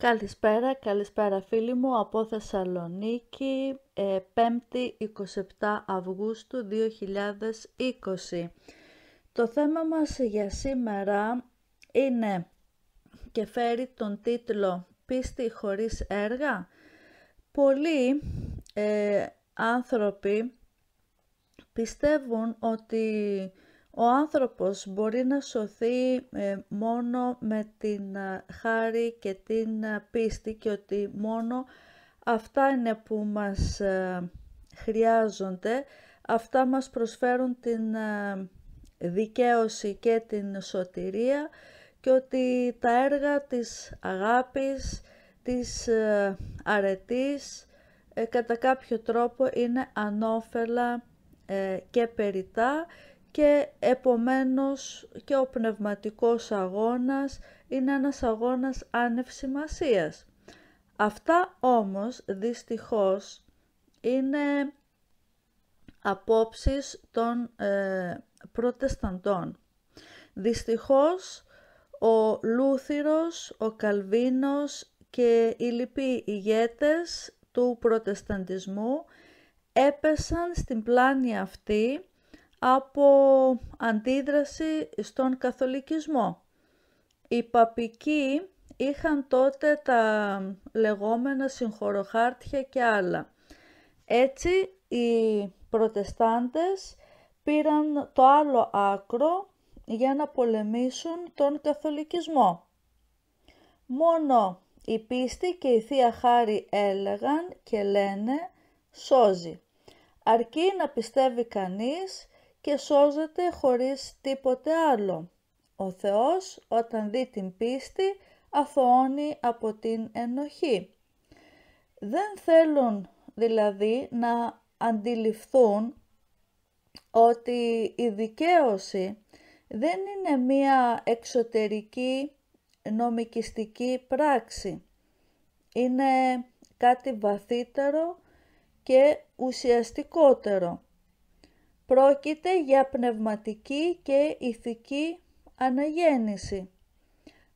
Καλησπέρα, καλησπέρα φίλοι μου από Θεσσαλονίκη, 5η ε, 27 Αυγούστου 2020. Το θέμα μας για σήμερα είναι και φέρει τον τίτλο «Πίστη χωρίς έργα». Πολλοί ε, άνθρωποι πιστεύουν ότι ο άνθρωπος μπορεί να σωθεί ε, μόνο με την ε, χάρη και την ε, πίστη και ότι μόνο αυτά είναι που μας χρειάζονται, αυτά μας προσφέρουν την δικαίωση και την σωτηρία και ότι τα έργα της αγάπης, της αρετής κατά κάποιο τρόπο είναι ανώφελα και περιτά και επομένως και ο πνευματικός αγώνας είναι ένας αγώνας άνευ σημασίας. Αυτά όμως δυστυχώς είναι απόψεις των ε, προτεσταντών. Δυστυχώς ο Λούθυρος, ο Καλβίνος και οι λοιποί ηγέτες του προτεσταντισμού έπεσαν στην πλάνη αυτή από αντίδραση στον καθολικισμό. Οι παπικοί είχαν τότε τα λεγόμενα συγχωροχάρτια και άλλα. Έτσι οι προτεστάντες πήραν το άλλο άκρο για να πολεμήσουν τον καθολικισμό. Μόνο η πίστη και η Θεία Χάρη έλεγαν και λένε «σώζει». Αρκεί να πιστεύει κανείς και σώζεται χωρίς τίποτε άλλο. Ο Θεός όταν δει την πίστη αθωώνει από την ενοχή. Δεν θέλουν δηλαδή να αντιληφθούν ότι η δικαίωση δεν είναι μία εξωτερική νομικιστική πράξη. Είναι κάτι βαθύτερο και ουσιαστικότερο. Πρόκειται για πνευματική και ηθική αναγέννηση,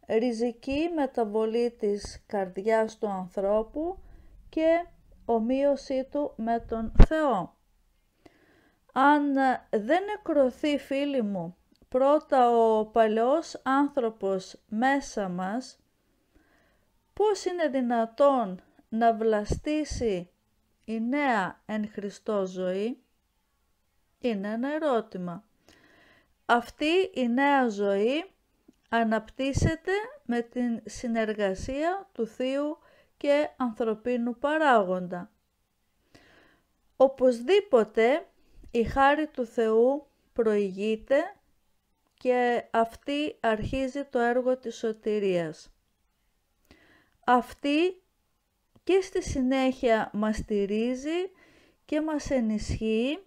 ριζική μεταβολή της καρδιάς του ανθρώπου και ομοίωσή του με τον Θεό. Αν δεν νεκρωθεί φίλη μου πρώτα ο παλαιός άνθρωπος μέσα μας, πώς είναι δυνατόν να βλαστήσει η νέα εν Χριστώ ζωή είναι ένα ερώτημα. Αυτή η νέα ζωή αναπτύσσεται με την συνεργασία του θείου και ανθρωπίνου παράγοντα. Οπωσδήποτε η χάρη του Θεού προηγείται και αυτή αρχίζει το έργο της σωτηρίας. Αυτή και στη συνέχεια μας στηρίζει και μας ενισχύει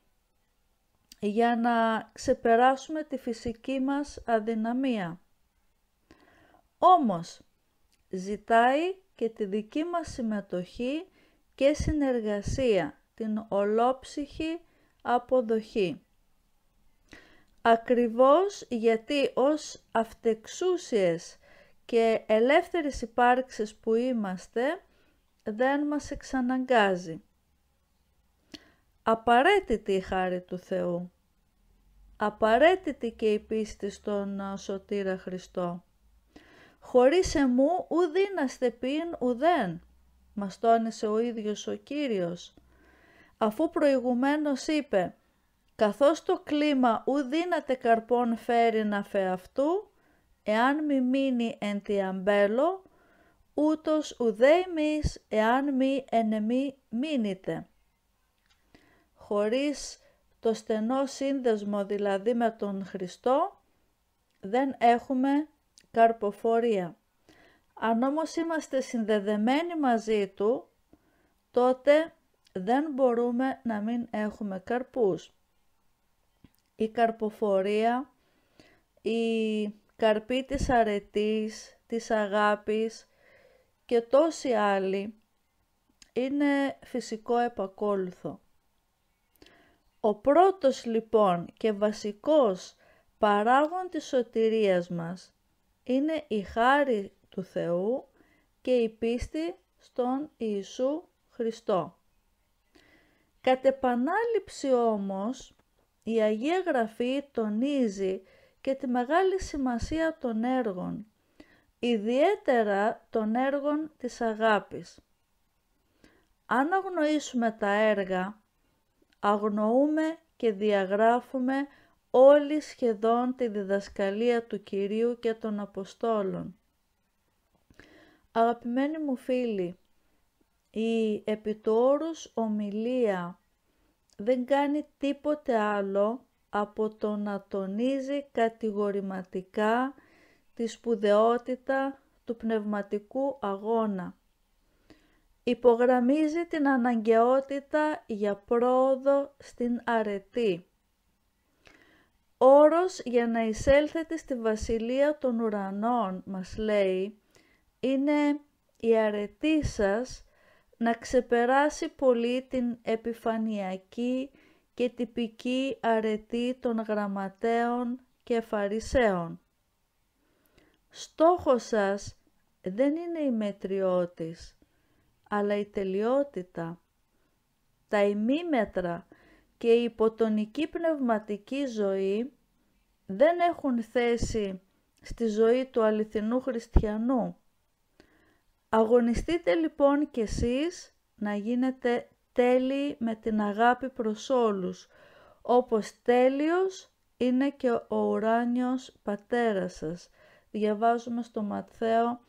για να ξεπεράσουμε τη φυσική μας αδυναμία. Όμως, ζητάει και τη δική μας συμμετοχή και συνεργασία, την ολόψυχη αποδοχή. Ακριβώς γιατί ως αυτεξούσιες και ελεύθερες υπάρξεις που είμαστε, δεν μας εξαναγκάζει απαραίτητη η χάρη του Θεού, απαραίτητη και η πίστη στον Σωτήρα Χριστό. «Χωρίς εμού ουδήναστε στεπίν ουδέν», μας τόνισε ο ίδιος ο Κύριος, αφού προηγουμένως είπε «Καθώς το κλίμα ουδήνατε καρπών φέρει να αυτού, εάν μη μείνει εν τη αμπέλο, ούτως ουδέ εάν μη εν μείνετε» χωρίς το στενό σύνδεσμο δηλαδή με τον Χριστό δεν έχουμε καρποφορία. Αν όμως είμαστε συνδεδεμένοι μαζί του, τότε δεν μπορούμε να μην έχουμε καρπούς. Η καρποφορία, η καρπή της αρετής, της αγάπης και τόσοι άλλοι είναι φυσικό επακόλουθο. Ο πρώτος λοιπόν και βασικός παράγων της σωτηρίας μας είναι η χάρη του Θεού και η πίστη στον Ιησού Χριστό. Κατ' επανάληψη όμως η Αγία Γραφή τονίζει και τη μεγάλη σημασία των έργων, ιδιαίτερα των έργων της αγάπης. Αν αγνοήσουμε τα έργα, αγνοούμε και διαγράφουμε όλη σχεδόν τη διδασκαλία του Κυρίου και των Αποστόλων. Αγαπημένοι μου φίλοι, η επιτόρους ομιλία δεν κάνει τίποτε άλλο από το να τονίζει κατηγορηματικά τη σπουδαιότητα του πνευματικού αγώνα υπογραμμίζει την αναγκαιότητα για πρόοδο στην αρετή. Όρος για να εισέλθετε στη βασιλεία των ουρανών, μας λέει, είναι η αρετή σας να ξεπεράσει πολύ την επιφανειακή και τυπική αρετή των γραμματέων και φαρισαίων. Στόχος σας δεν είναι η μετριότης, αλλά η τελειότητα, τα ημίμετρα και η υποτονική πνευματική ζωή δεν έχουν θέση στη ζωή του αληθινού χριστιανού. Αγωνιστείτε λοιπόν κι εσείς να γίνετε τέλειοι με την αγάπη προς όλους, όπως τέλειος είναι και ο ουράνιος πατέρας σας. Διαβάζουμε στο Ματθαίο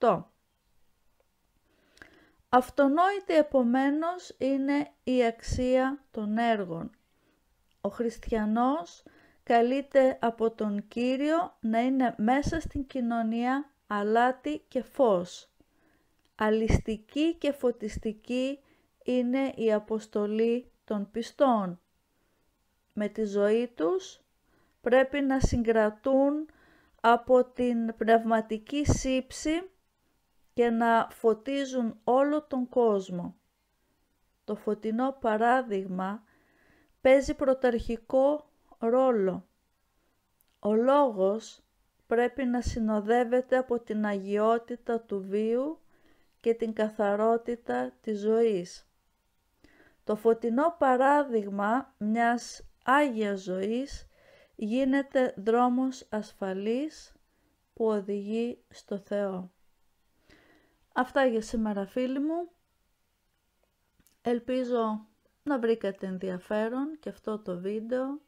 48. Αυτονόητη επομένως είναι η αξία των έργων. Ο χριστιανός καλείται από τον Κύριο να είναι μέσα στην κοινωνία αλάτι και φως. Αλιστική και φωτιστική είναι η αποστολή των πιστών. Με τη ζωή τους πρέπει να συγκρατούν από την πνευματική σύψη και να φωτίζουν όλο τον κόσμο. Το φωτεινό παράδειγμα παίζει πρωταρχικό ρόλο. Ο λόγος πρέπει να συνοδεύεται από την αγιότητα του βίου και την καθαρότητα της ζωής. Το φωτεινό παράδειγμα μιας άγιας ζωής γίνεται δρόμος ασφαλής που οδηγεί στο Θεό. Αυτά για σήμερα φίλοι μου. Ελπίζω να βρήκατε ενδιαφέρον και αυτό το βίντεο.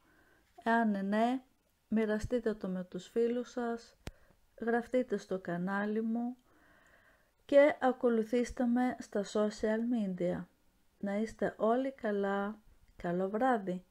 Εάν ναι, μοιραστείτε το με τους φίλους σας, γραφτείτε στο κανάλι μου και ακολουθήστε με στα social media. Να είστε όλοι καλά. Καλό βράδυ.